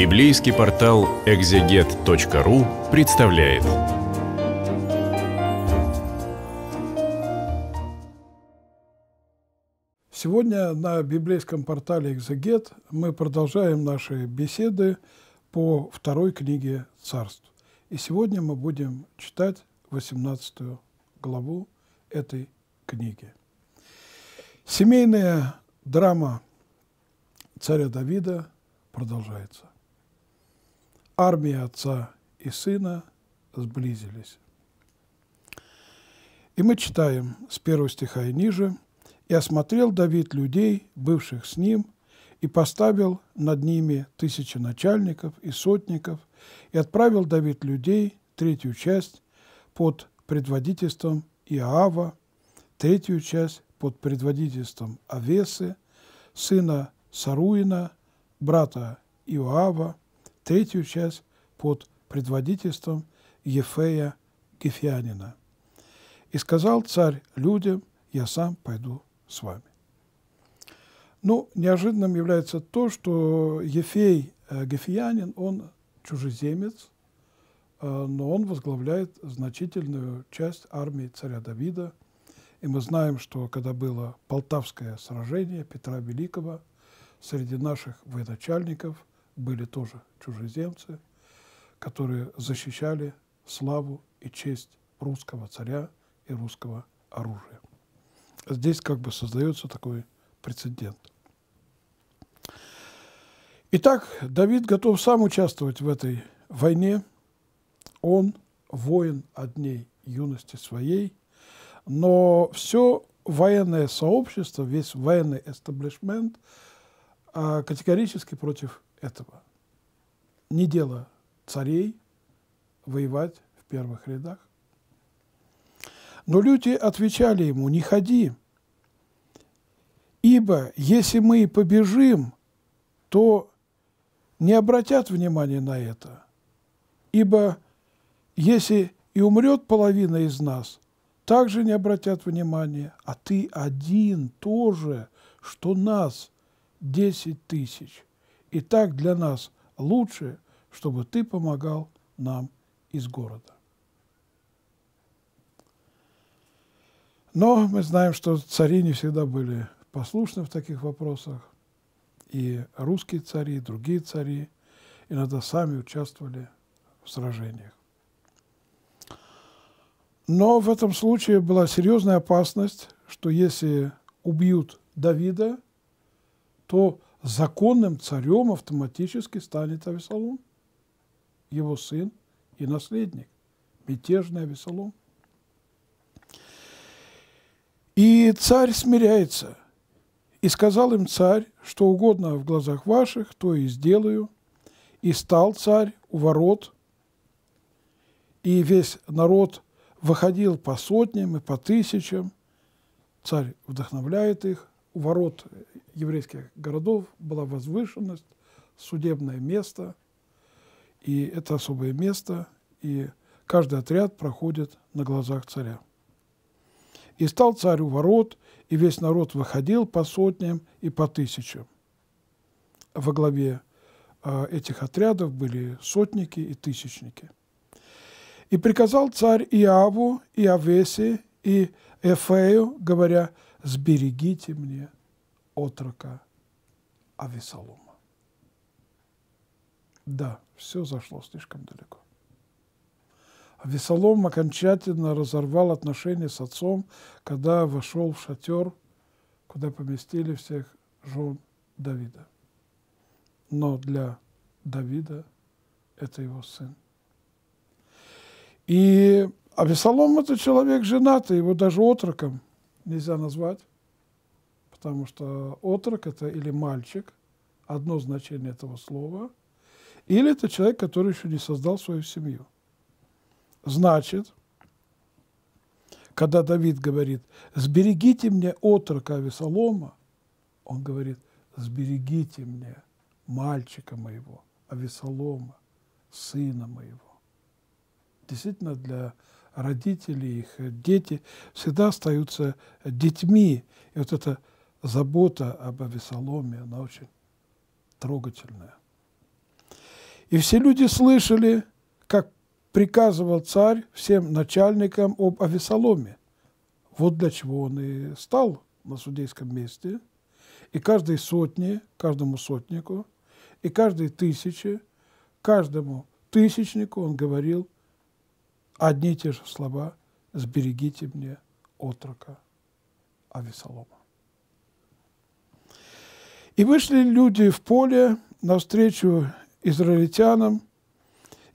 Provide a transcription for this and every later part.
Библейский портал exeget.ru представляет. Сегодня на библейском портале «Экзегет» мы продолжаем наши беседы по второй книге «Царств». И сегодня мы будем читать 18 главу этой книги. Семейная драма царя Давида продолжается армия Отца и Сына сблизились. И мы читаем с первого стиха и ниже. «И осмотрел Давид людей, бывших с ним, и поставил над ними тысячи начальников и сотников, и отправил Давид людей, третью часть, под предводительством Иоава, третью часть под предводительством Авесы, сына Саруина, брата Иоава, третью часть под предводительством Ефея Гефианина. И сказал царь людям, я сам пойду с вами. Ну, неожиданным является то, что Ефей э, он чужеземец, э, но он возглавляет значительную часть армии царя Давида. И мы знаем, что когда было Полтавское сражение Петра Великого, среди наших военачальников – были тоже чужеземцы, которые защищали славу и честь русского царя и русского оружия. Здесь как бы создается такой прецедент. Итак, Давид готов сам участвовать в этой войне. Он воин одней юности своей, но все военное сообщество, весь военный эстаблишмент а, категорически против этого. Не дело царей воевать в первых рядах. Но люди отвечали ему, не ходи, ибо если мы побежим, то не обратят внимания на это, ибо если и умрет половина из нас, также не обратят внимания, а ты один тоже, что нас десять тысяч. И так для нас лучше, чтобы ты помогал нам из города. Но мы знаем, что цари не всегда были послушны в таких вопросах. И русские цари, и другие цари иногда сами участвовали в сражениях. Но в этом случае была серьезная опасность, что если убьют Давида, то законным царем автоматически станет Авесолом, его сын и наследник, мятежный Авесолом. И царь смиряется. И сказал им царь, что угодно в глазах ваших, то и сделаю. И стал царь у ворот, и весь народ выходил по сотням и по тысячам. Царь вдохновляет их, у ворот еврейских городов была возвышенность, судебное место, и это особое место, и каждый отряд проходит на глазах царя. И стал царь у ворот, и весь народ выходил по сотням и по тысячам. Во главе а, этих отрядов были сотники и тысячники. И приказал царь Иаву, и Авесе, и Эфею, говоря, «Сберегите мне отрока Авесолома. Да, все зашло слишком далеко. Авесолом окончательно разорвал отношения с отцом, когда вошел в шатер, куда поместили всех жен Давида. Но для Давида это его сын. И Авесолом – это человек женатый, его даже отроком нельзя назвать потому что отрок – это или мальчик, одно значение этого слова, или это человек, который еще не создал свою семью. Значит, когда Давид говорит «сберегите мне отрока Авесолома», он говорит «сберегите мне мальчика моего, Авесолома, сына моего». Действительно, для родителей, их дети всегда остаются детьми. И вот это забота об Авесоломе, она очень трогательная. И все люди слышали, как приказывал царь всем начальникам об Авесоломе. Вот для чего он и стал на судейском месте. И каждой сотне, каждому сотнику, и каждой тысяче, каждому тысячнику он говорил одни и те же слова «Сберегите мне отрока Авесолома». И вышли люди в поле навстречу израильтянам,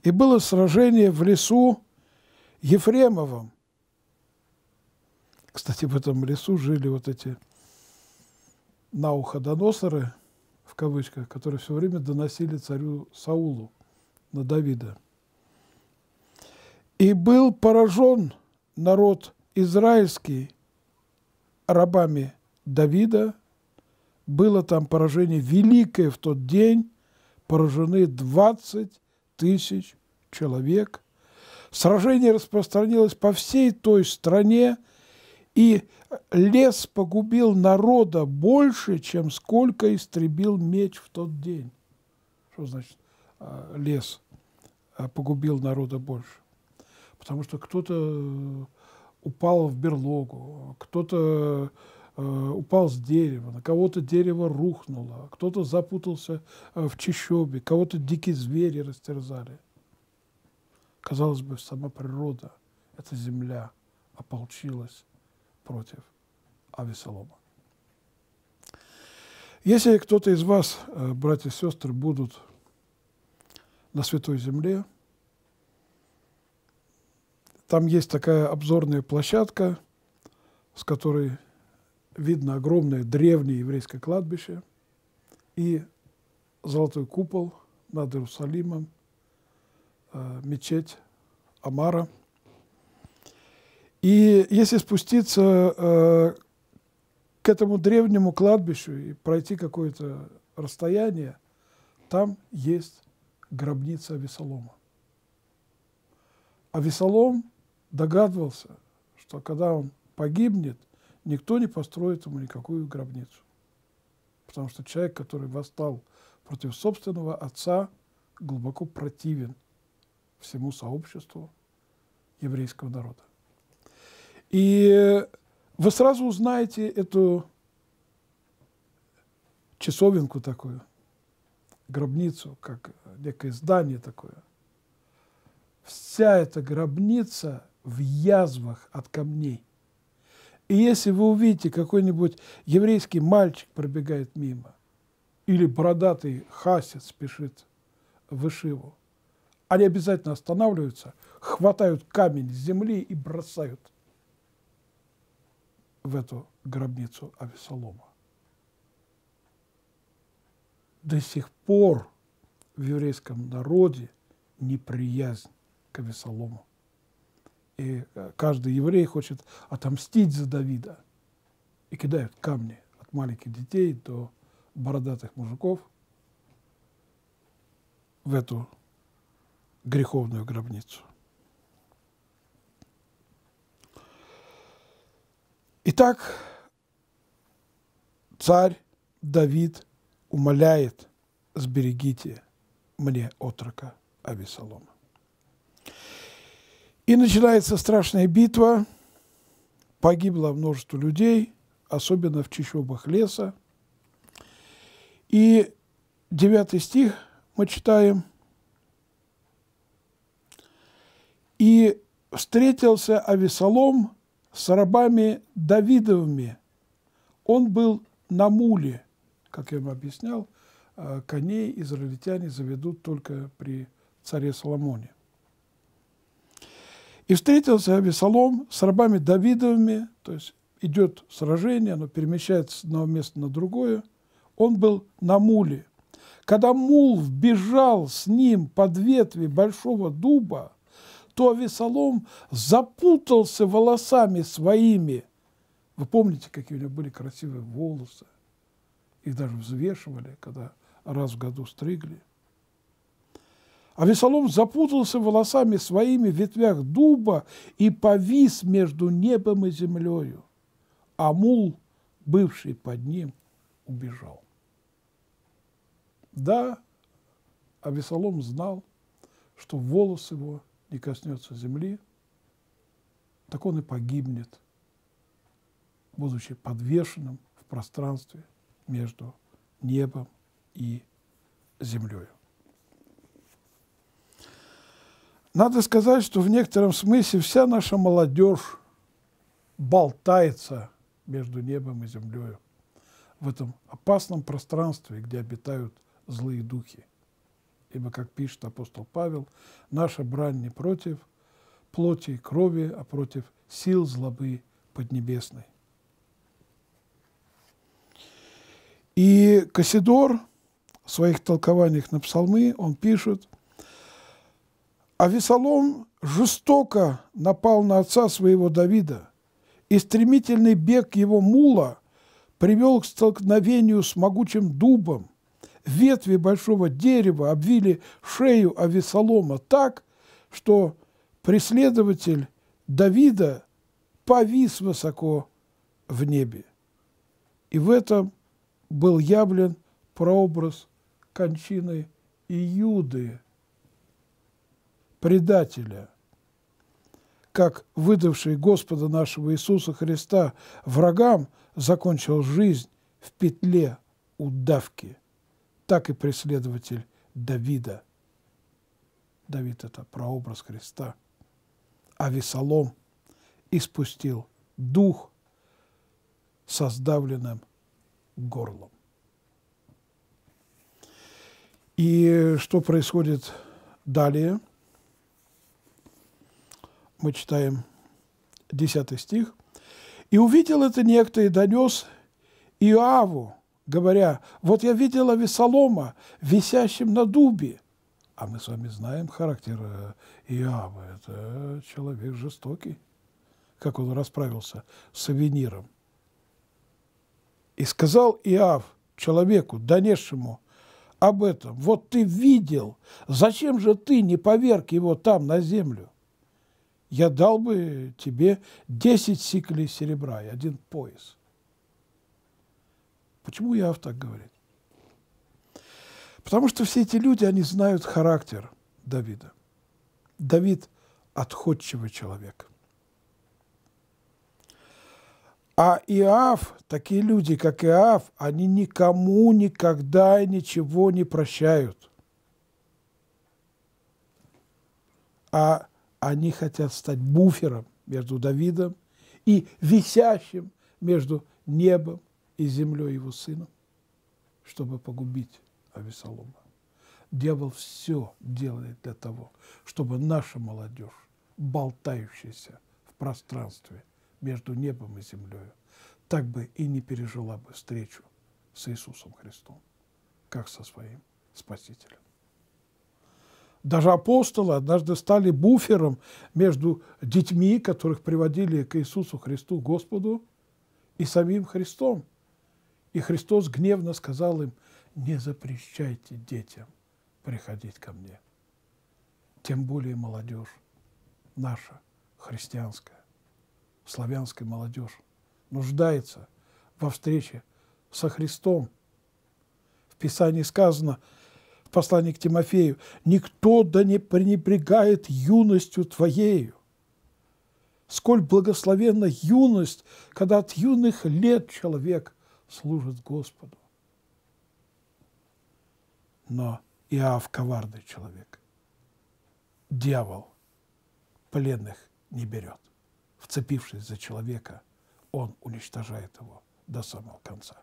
и было сражение в лесу Ефремовом. Кстати, в этом лесу жили вот эти науходоносоры, в кавычках, которые все время доносили царю Саулу на Давида. «И был поражен народ израильский рабами Давида, было там поражение великое в тот день, поражены 20 тысяч человек. Сражение распространилось по всей той стране, и лес погубил народа больше, чем сколько истребил меч в тот день. Что значит а, лес а, погубил народа больше? Потому что кто-то э, упал в берлогу, кто-то Э, упал с дерева, на кого-то дерево рухнуло, кто-то запутался э, в чащобе, кого-то дикие звери растерзали. Казалось бы, сама природа, эта земля ополчилась против Авесолома. Если кто-то из вас, э, братья и сестры, будут на Святой Земле, там есть такая обзорная площадка, с которой видно огромное древнее еврейское кладбище и золотой купол над Иерусалимом, э, мечеть Амара. И если спуститься э, к этому древнему кладбищу и пройти какое-то расстояние, там есть гробница Авесолома. Авесолом догадывался, что когда он погибнет – никто не построит ему никакую гробницу. Потому что человек, который восстал против собственного отца, глубоко противен всему сообществу еврейского народа. И вы сразу узнаете эту часовенку такую, гробницу, как некое здание такое. Вся эта гробница в язвах от камней – и если вы увидите, какой-нибудь еврейский мальчик пробегает мимо, или бородатый хасец спешит в Ишиву, они обязательно останавливаются, хватают камень с земли и бросают в эту гробницу Авесолома. До сих пор в еврейском народе неприязнь к Авесолому. И э, каждый еврей хочет отомстить за Давида. И кидают камни от маленьких детей до бородатых мужиков в эту греховную гробницу. Итак, царь Давид умоляет, сберегите мне отрока Авесолома. И начинается страшная битва. Погибло множество людей, особенно в чащобах леса. И девятый стих мы читаем. «И встретился Авесолом с рабами Давидовыми. Он был на муле, как я вам объяснял, э, коней израильтяне заведут только при царе Соломоне. И встретился Авесолом с рабами Давидовыми, то есть идет сражение, оно перемещается с одного места на другое. Он был на муле. Когда мул вбежал с ним под ветви большого дуба, то Авесолом запутался волосами своими. Вы помните, какие у него были красивые волосы? Их даже взвешивали, когда раз в году стригли – а Весолом запутался волосами своими в ветвях дуба и повис между небом и землею. А мул, бывший под ним, убежал. Да, а Весолом знал, что волос его не коснется земли, так он и погибнет, будучи подвешенным в пространстве между небом и землей. Надо сказать, что в некотором смысле вся наша молодежь болтается между небом и землей в этом опасном пространстве, где обитают злые духи. Ибо, как пишет апостол Павел, наша брань не против плоти и крови, а против сил злобы поднебесной. И Кассидор в своих толкованиях на псалмы, он пишет – а Весолом жестоко напал на отца своего Давида, и стремительный бег его мула привел к столкновению с могучим дубом. Ветви большого дерева обвили шею Авесолома так, что преследователь Давида повис высоко в небе. И в этом был явлен прообраз кончины Иуды – предателя, как выдавший Господа нашего Иисуса Христа врагам закончил жизнь в петле удавки, так и преследователь Давида. Давид – это прообраз Христа. А Весолом испустил дух со сдавленным горлом. И что происходит далее – мы читаем 10 стих, «И увидел это некто и донес Иоаву, говоря, вот я видела Авесолома, висящим на дубе». А мы с вами знаем характер э, Иоава. Это человек жестокий, как он расправился с сувениром. И сказал Иав человеку, донесшему об этом, вот ты видел, зачем же ты не поверг его там на землю? я дал бы тебе 10 сиклей серебра и один пояс. Почему Иов так говорит? Потому что все эти люди, они знают характер Давида. Давид – отходчивый человек. А Иав, такие люди, как Иав, они никому никогда и ничего не прощают. А они хотят стать буфером между Давидом и висящим между небом и землей его сыном, чтобы погубить Авесолома. Дьявол все делает для того, чтобы наша молодежь, болтающаяся в пространстве между небом и землей, так бы и не пережила бы встречу с Иисусом Христом, как со своим Спасителем. Даже апостолы однажды стали буфером между детьми, которых приводили к Иисусу Христу Господу, и самим Христом. И Христос гневно сказал им, не запрещайте детям приходить ко мне. Тем более молодежь наша, христианская, славянская молодежь, нуждается во встрече со Христом. В Писании сказано – послании к Тимофею, «Никто да не пренебрегает юностью твоею». Сколь благословенна юность, когда от юных лет человек служит Господу. Но Иав – коварный человек. Дьявол пленных не берет. Вцепившись за человека, он уничтожает его до самого конца.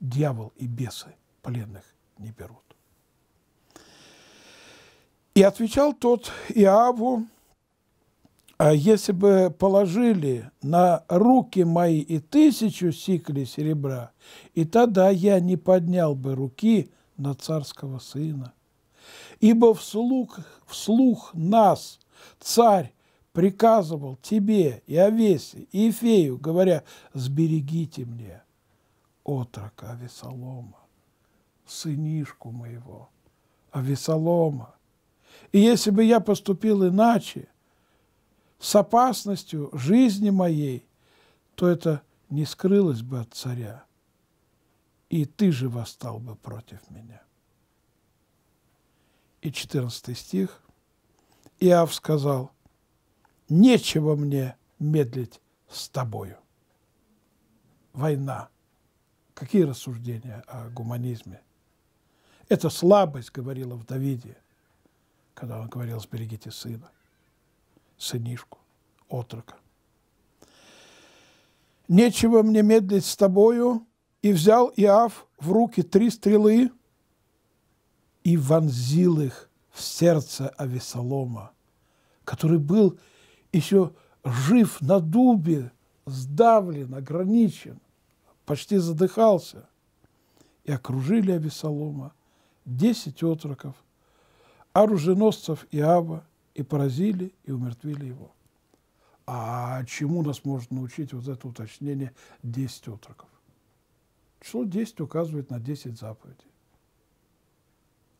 Дьявол и бесы пленных не берут. И отвечал тот Иаву, «А если бы положили на руки мои и тысячу сиклей серебра, и тогда я не поднял бы руки на царского сына. Ибо вслух, вслух нас царь приказывал тебе и Овесе, и Ифею, говоря, «Сберегите мне отрока Авесолома, сынишку моего, Авесолома, и если бы я поступил иначе, с опасностью жизни моей, то это не скрылось бы от царя, и ты же восстал бы против меня. И 14 стих. Иав сказал, нечего мне медлить с тобою. Война. Какие рассуждения о гуманизме? Это слабость, говорила в Давиде – когда он говорил, сберегите сына, сынишку, отрока. «Нечего мне медлить с тобою», и взял Иав в руки три стрелы и вонзил их в сердце Авесолома, который был еще жив на дубе, сдавлен, ограничен, почти задыхался. И окружили Авесолома десять отроков – оруженосцев Иава, и поразили, и умертвили его. А чему нас может научить вот это уточнение 10 отроков? Число 10 указывает на 10 заповедей.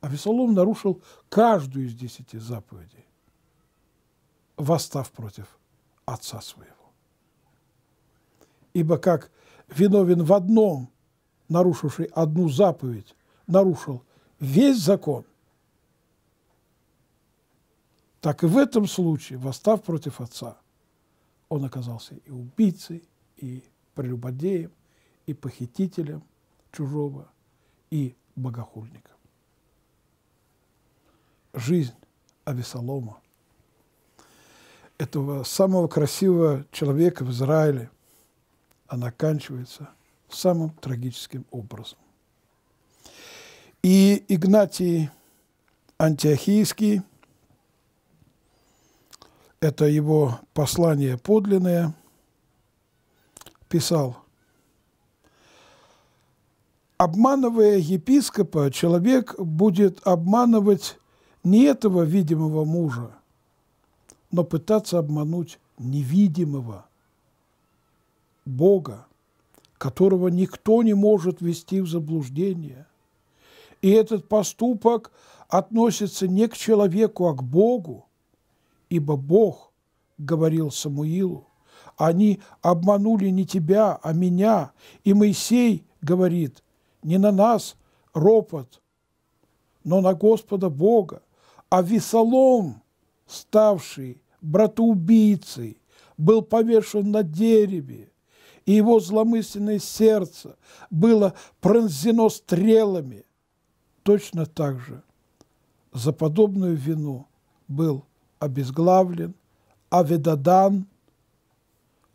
А Весолом нарушил каждую из десяти заповедей, восстав против отца своего. Ибо как виновен в одном, нарушивший одну заповедь, нарушил весь закон – так и в этом случае, восстав против отца, он оказался и убийцей, и прелюбодеем, и похитителем чужого, и богохульником. Жизнь Авесолома, этого самого красивого человека в Израиле, она оканчивается самым трагическим образом. И Игнатий Антиохийский – это его послание подлинное, писал, «Обманывая епископа, человек будет обманывать не этого видимого мужа, но пытаться обмануть невидимого Бога, которого никто не может ввести в заблуждение. И этот поступок относится не к человеку, а к Богу – ибо Бог говорил Самуилу, они обманули не тебя, а меня, и Моисей говорит, не на нас ропот, но на Господа Бога, а Весолом, ставший братоубийцей, был повешен на дереве, и его зломысленное сердце было пронзено стрелами. Точно так же за подобную вину был обезглавлен, Аведадан,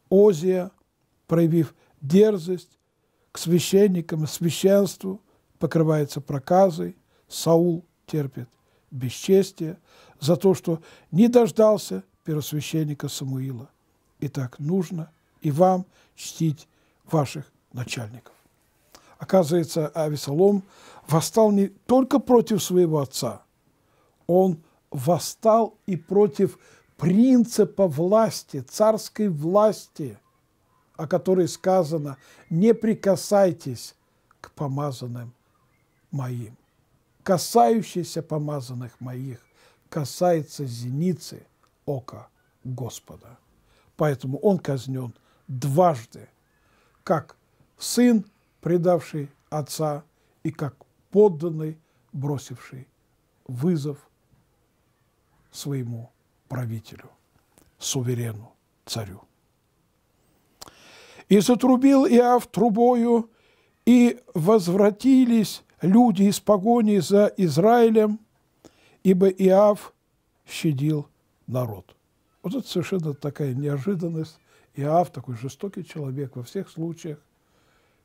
Озия, проявив дерзость к священникам и священству, покрывается проказой, Саул терпит бесчестие за то, что не дождался первосвященника Самуила. И так нужно и вам чтить ваших начальников. Оказывается, Авесолом восстал не только против своего отца, он восстал и против принципа власти, царской власти, о которой сказано «не прикасайтесь к помазанным моим». Касающийся помазанных моих касается зеницы ока Господа. Поэтому он казнен дважды, как сын, предавший отца, и как подданный, бросивший вызов – своему правителю, суверену, царю. «И затрубил Иав трубою, и возвратились люди из погони за Израилем, ибо Иав щадил народ». Вот это совершенно такая неожиданность. Иав такой жестокий человек во всех случаях.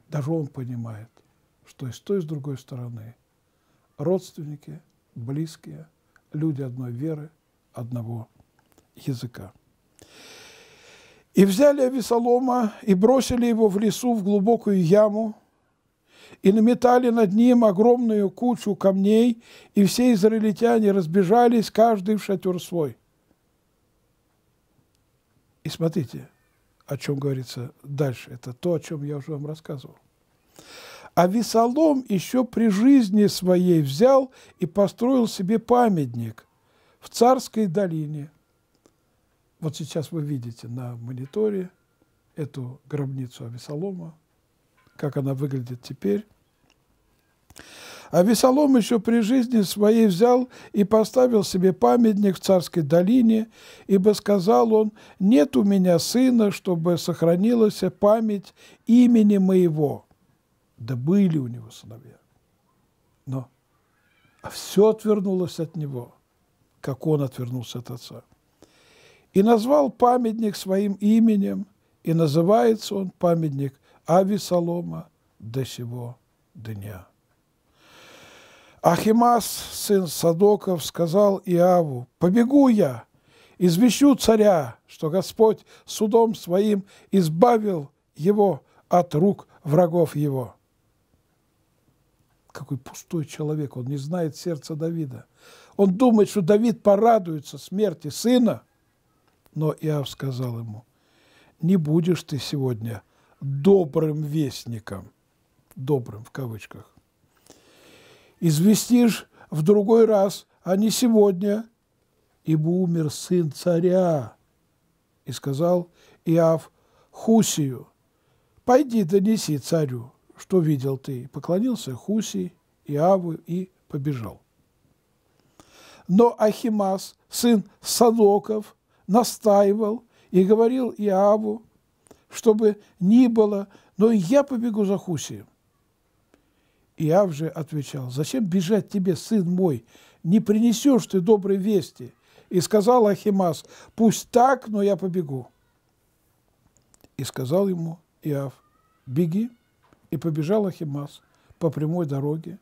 Даже он понимает, что и с той, и с другой стороны родственники, близкие, люди одной веры – одного языка. И взяли Авесолома и бросили его в лесу в глубокую яму, и наметали над ним огромную кучу камней, и все израильтяне разбежались, каждый в шатер свой. И смотрите, о чем говорится дальше. Это то, о чем я уже вам рассказывал. А Весолом еще при жизни своей взял и построил себе памятник в Царской долине. Вот сейчас вы видите на мониторе эту гробницу Авесолома, как она выглядит теперь. А Весолом еще при жизни своей взял и поставил себе памятник в царской долине, ибо сказал он, «Нет у меня сына, чтобы сохранилась память имени моего». Да были у него сыновья. Но а все отвернулось от него – как он отвернулся от отца. И назвал памятник своим именем, и называется он памятник Ависалома до сего дня. Ахимас, сын Садоков, сказал Иаву, «Побегу я, извещу царя, что Господь судом своим избавил его от рук врагов его». Какой пустой человек, он не знает сердца Давида. Он думает, что Давид порадуется смерти сына, но Иав сказал ему, не будешь ты сегодня добрым вестником, добрым в кавычках. Известишь в другой раз, а не сегодня, ибо умер сын царя. И сказал Иав Хусию, пойди донеси царю, что видел ты. поклонился Хуси, Иаву и побежал. Но Ахимас, сын Садоков, настаивал и говорил Иаву, чтобы ни было, но я побегу за Хусием. Иав же отвечал, «Зачем бежать тебе, сын мой? Не принесешь ты доброй вести». И сказал Ахимас, «Пусть так, но я побегу». И сказал ему Иав, «Беги». И побежал Ахимас по прямой дороге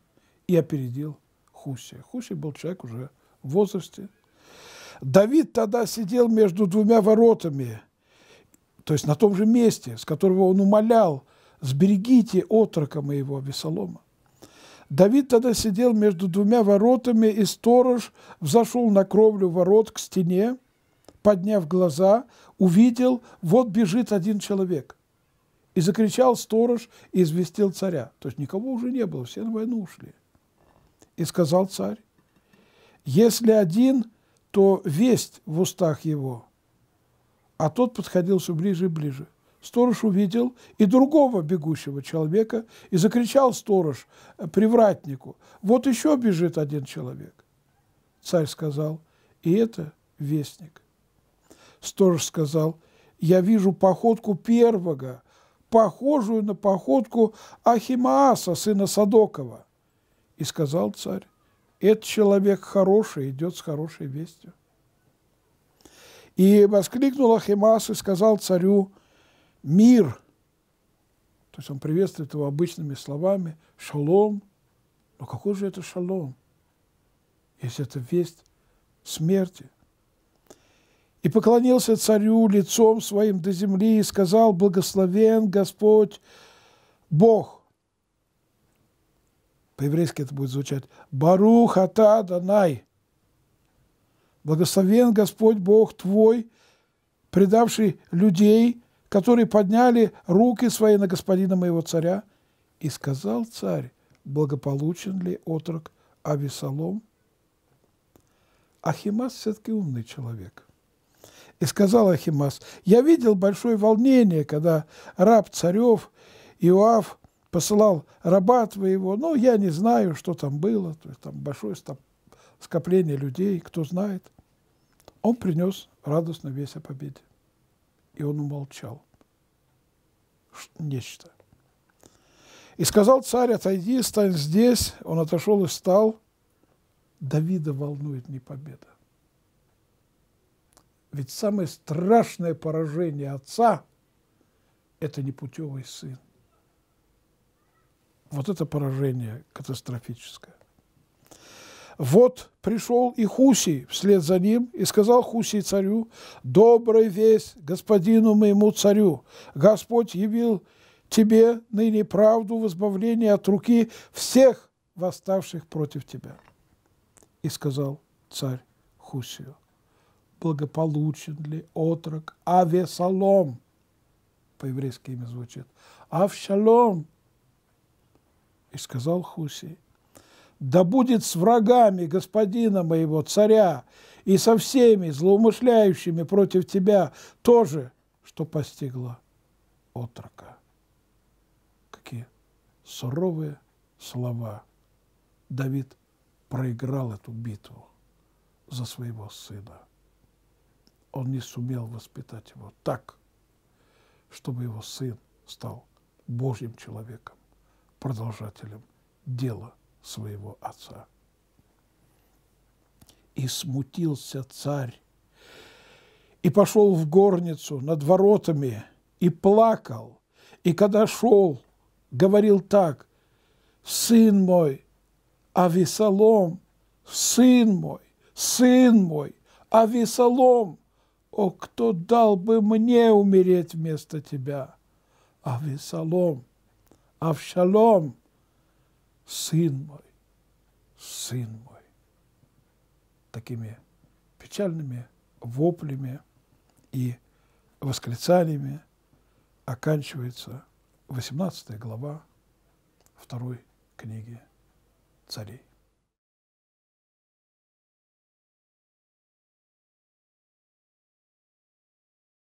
и опередил Хусия. Хусий был человек уже возрасте. Давид тогда сидел между двумя воротами, то есть на том же месте, с которого он умолял, «Сберегите отрока моего Авесолома». Давид тогда сидел между двумя воротами, и сторож взошел на кровлю ворот к стене, подняв глаза, увидел, вот бежит один человек. И закричал сторож и известил царя. То есть никого уже не было, все на войну ушли. И сказал царь, если один, то весть в устах его. А тот подходил все ближе и ближе. Сторож увидел и другого бегущего человека, и закричал сторож э, привратнику, «Вот еще бежит один человек!» Царь сказал, «И это вестник». Сторож сказал, «Я вижу походку первого, похожую на походку Ахимааса, сына Садокова». И сказал царь, этот человек хороший, идет с хорошей вестью. И воскликнул Ахимас и сказал царю «Мир!» То есть он приветствует его обычными словами «Шалом!» Но какой же это шалом, если это весть смерти? И поклонился царю лицом своим до земли и сказал «Благословен Господь Бог, по-еврейски это будет звучать Баруха ата Данай». Благословен Господь Бог твой, предавший людей, которые подняли руки свои на господина моего царя. И сказал царь, благополучен ли отрок Авесолом. Ахимас все-таки умный человек. И сказал Ахимас, я видел большое волнение, когда раб царев Иоав посылал раба твоего, ну, я не знаю, что там было, то есть там большое скопление людей, кто знает. Он принес радостно весь о победе. И он умолчал. Нечто. И сказал царь, отойди, стань здесь. Он отошел и стал. Давида волнует не победа. Ведь самое страшное поражение отца – это непутевый сын. Вот это поражение катастрофическое. Вот пришел и Хусий вслед за ним, и сказал Хусий царю, «Добрый весть господину моему царю! Господь явил тебе ныне правду в избавлении от руки всех восставших против тебя». И сказал царь Хусию, «Благополучен ли отрок Авесалом?» По-еврейски имя звучит. «Авшалом!» И сказал Хусей, да будет с врагами господина моего, царя, и со всеми злоумышляющими против тебя тоже, что постигло отрока. Какие суровые слова. Давид проиграл эту битву за своего сына. Он не сумел воспитать его так, чтобы его сын стал Божьим человеком продолжателем дела своего отца. И смутился царь, и пошел в горницу над воротами, и плакал, и когда шел, говорил так, «Сын мой, Авесолом, сын мой, сын мой, Авесолом, о, кто дал бы мне умереть вместо тебя, Авесолом!» Авшалом, сын мой, сын мой. Такими печальными воплями и восклицаниями оканчивается 18 глава второй книги царей.